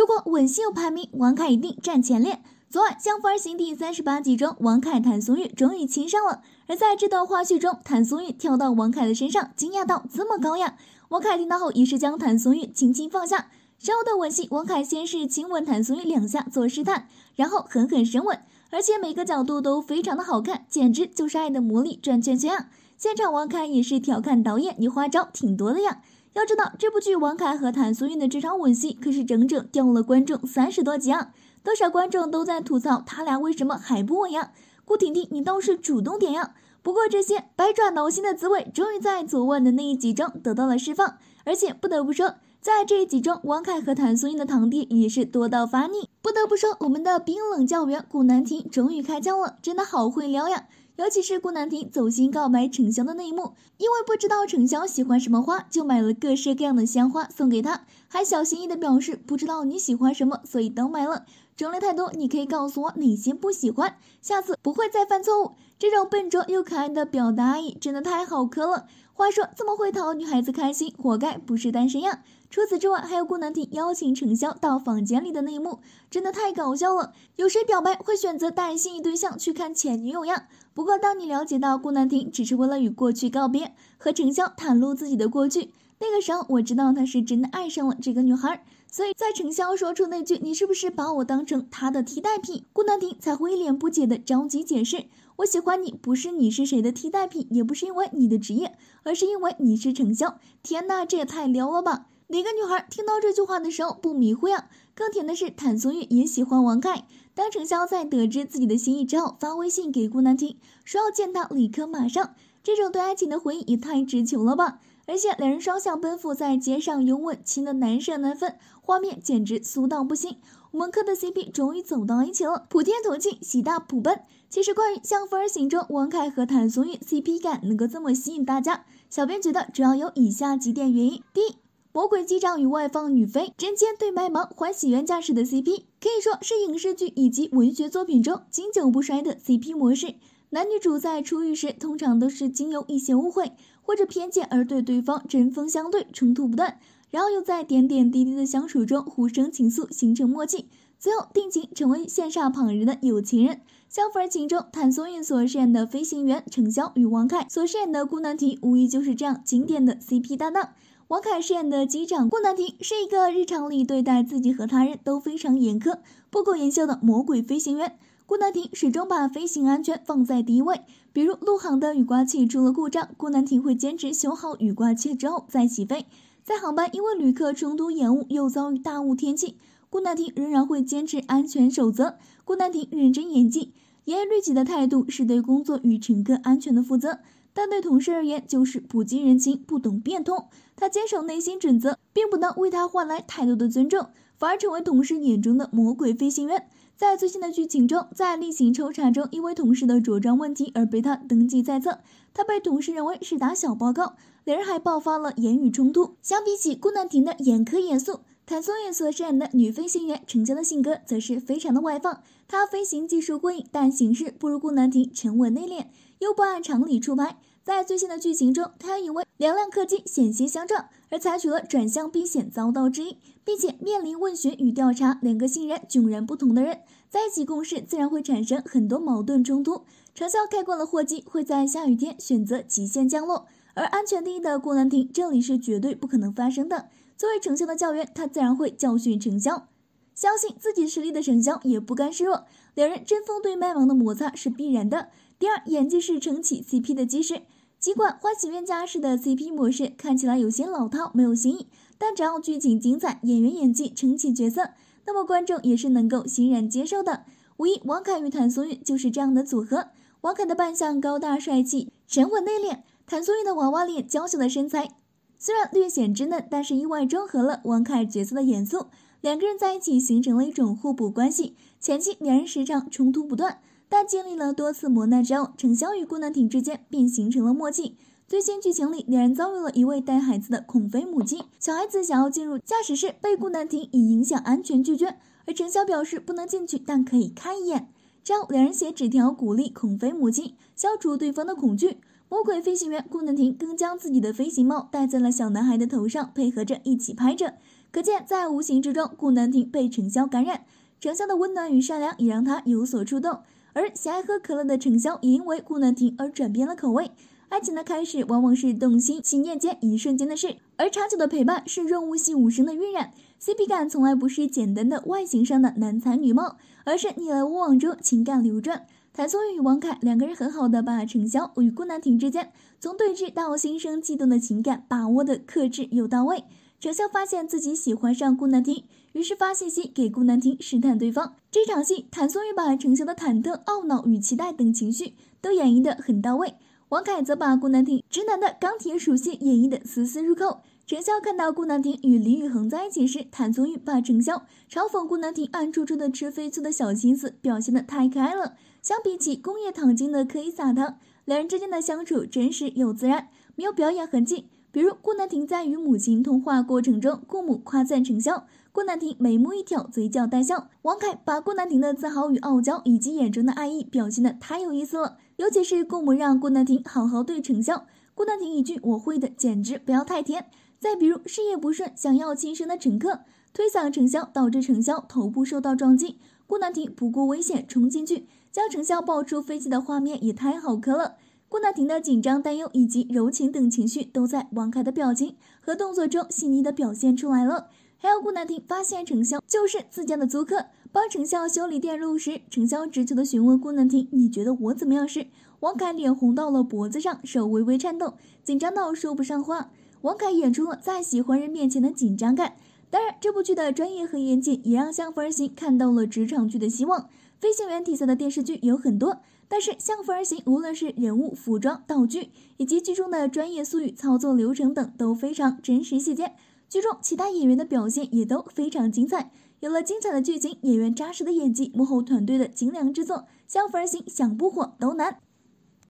如果吻戏有排名，王凯一定占前列。昨晚《相逢而行》第三十八集中，王凯、谭松韵终于亲上了。而在这段花絮中，谭松韵跳到王凯的身上，惊讶到这么高呀！”王凯听到后，于是将谭松韵轻轻放下。稍后的吻戏，王凯先是亲吻谭松韵两下做试探，然后狠狠深吻，而且每个角度都非常的好看，简直就是爱的魔力转圈圈啊！现场王凯也是调侃导演：“你花招挺多的呀。”要知道，这部剧王凯和谭松韵的这场吻戏可是整整吊了观众三十多集啊！多少观众都在吐槽他俩为什么还不吻呀？顾婷婷，你倒是主动点呀！不过这些百转挠心的滋味，终于在昨晚的那一集中得到了释放。而且不得不说，在这一集中，王凯和谭松韵的堂弟也是多到发腻。不得不说，我们的冰冷教员顾南亭终于开窍了，真的好会撩呀！尤其是顾南亭走心告白程潇的那一幕，因为不知道程潇喜欢什么花，就买了各式各样的鲜花送给她，还小心翼翼地表示不知道你喜欢什么，所以都买了，种类太多，你可以告诉我哪些不喜欢，下次不会再犯错误。这种笨拙又可爱的表达，阿真的太好磕了。话说这么会讨女孩子开心，活该不是单身呀。除此之外，还有顾南亭邀请程潇到房间里的那一幕，真的太搞笑了。有谁表白会选择带心仪对象去看前女友呀？不过，当你了解到顾南亭只是为了与过去告别，和程潇袒露自己的过去，那个时候我知道他是真的爱上了这个女孩。所以在程潇说出那句“你是不是把我当成他的替代品”，顾南亭才会一脸不解的着急解释：“我喜欢你，不是你是谁的替代品，也不是因为你的职业，而是因为你是程潇。”天呐，这也太撩了吧！哪个女孩听到这句话的时候不迷糊呀？更甜的是，谭松韵也喜欢王凯。当程潇在得知自己的心意之后，发微信给顾南亭说要见他，立刻马上。这种对爱情的回应也太直球了吧！而且两人双向奔赴，在街上拥吻，亲的难舍难分，画面简直酥到不行。我们磕的 CP 终于走到一起了，普天同庆，喜大普奔。其实关于《相逢而行》中王凯和谭松韵 CP 感能够这么吸引大家，小编觉得主要有以下几点原因：第一。魔鬼机长与外放女飞针尖对麦芒，欢喜冤家式的 CP 可以说是影视剧以及文学作品中经久不衰的 CP 模式。男女主在初遇时通常都是经由一些误会或者偏见而对对方针锋相对，冲突不断，然后又在点点滴滴的相处中互生情愫，形成默契，最后定情成为羡煞旁人的有情人。《相逢而情》中谭松韵所饰演的飞行员程潇与王凯所饰演的顾南亭，无疑就是这样经典的 CP 搭档。王凯饰演的机长顾南亭是一个日常里对待自己和他人都非常严苛、不苟言笑的魔鬼飞行员。顾南亭始终把飞行安全放在第一位，比如陆航的雨刮器出了故障，顾南亭会坚持修好雨刮器之后再起飞。在航班因为旅客冲突延误又遭遇大雾天气，顾南亭仍然会坚持安全守则。顾南亭认真演技，严于律己的态度是对工作与乘客安全的负责，但对同事而言就是不近人情、不懂变通。他坚守内心准则，并不能为他换来太多的尊重，反而成为同事眼中的魔鬼飞行员。在最新的剧情中，在例行抽查中，因为同事的着装问题而被他登记在册，他被同事认为是打小报告，两人还爆发了言语冲突。相比起顾南亭的严苛严肃。谭松韵所饰演的女飞行员陈潇的性格则是非常的外放，她飞行技术过硬，但行事不如顾南亭沉稳内敛，又不按常理出牌。在最新的剧情中，她因为两辆客机险些相撞，而采取了转向避险，遭到质疑，并且面临问询与调查。两个信任迥然不同的人在一起共事，自然会产生很多矛盾冲突。程潇开惯了货机，会在下雨天选择极限降落，而安全第一的顾南亭，这里是绝对不可能发生的。作为城乡的教员，他自然会教训城乡。相信自己实力的城潇也不甘示弱，两人针锋对麦芒的摩擦是必然的。第二，演技是撑起 CP 的基石。尽管欢喜冤家式的 CP 模式看起来有些老套，没有新意，但只要剧情精彩，演员演技撑起角色，那么观众也是能够欣然接受的。无疑，王凯与谭松韵就是这样的组合。王凯的扮相高大帅气，沉稳内敛；谭松韵的娃娃脸，娇小的身材。虽然略显稚嫩，但是意外中和了王凯角色的严肃，两个人在一起形成了一种互补关系。前期两人时常冲突不断，但经历了多次磨难之后，程潇与顾南亭之间便形成了默契。最新剧情里，两人遭遇了一位带孩子的恐飞母亲，小孩子想要进入驾驶室，被顾南亭以影响安全拒绝，而程潇表示不能进去，但可以看一眼。之后两人写纸条鼓励恐飞母亲，消除对方的恐惧。魔鬼飞行员顾南亭更将自己的飞行帽戴在了小男孩的头上，配合着一起拍着，可见在无形之中，顾南亭被程潇感染，程潇的温暖与善良也让他有所触动。而喜爱喝可乐的程潇也因为顾南亭而转变了口味。爱情的开始往往是动心、起念间一瞬间的事，而长久的陪伴是润物细无声的晕染。CP 感从来不是简单的外形上的男才女貌，而是你来我往中情感流转。谭松韵与王凯两个人很好的把程潇与顾南亭之间从对峙到心生悸动的情感把握的克制又到位。程潇发现自己喜欢上顾南亭，于是发信息给顾南亭试探对方。这场戏，谭松韵把程潇的忐忑、懊恼与期待等情绪都演绎的很到位，王凯则把顾南亭直男的钢铁属性演绎的丝丝入扣。陈潇看到顾南亭与李宇恒在一起时，谭松韵把陈潇嘲讽顾南亭暗戳戳的吃飞醋的小心思表现的太可爱了。相比起工业糖精的可以撒糖，两人之间的相处真实又自然，没有表演痕迹。比如顾南亭在与母亲通话过程中，顾母夸赞陈潇，顾南亭眉目一挑，嘴角带笑。王凯把顾南亭的自豪与傲娇，以及眼中的爱意表现的太有意思了。尤其是顾母让顾南亭好好对陈潇，顾南亭一句我会的简直不要太甜。再比如，事业不顺想要轻生的乘客推搡程潇，导致程潇头部受到撞击。顾南亭不顾危险冲进去将程潇，抱出飞机的画面也太好磕了。顾南亭的紧张、担忧以及柔情等情绪，都在王凯的表情和动作中细腻的表现出来了。还有顾南亭发现程潇就是自家的租客，帮程潇修理电路时，程潇直球的询问顾南亭：“你觉得我怎么样？”时，王凯脸红到了脖子上，手微微颤抖，紧张到说不上话。王凯演出了在喜欢人面前的紧张感。当然，这部剧的专业和严谨也让《向夫而行》看到了职场剧的希望。飞行员题材的电视剧有很多，但是《向夫而行》无论是人物、服装、道具，以及剧中的专业术语、操作流程等都非常真实细节。剧中其他演员的表现也都非常精彩。有了精彩的剧情，演员扎实的演技，幕后团队的精良制作，《向夫而行》想不火都难。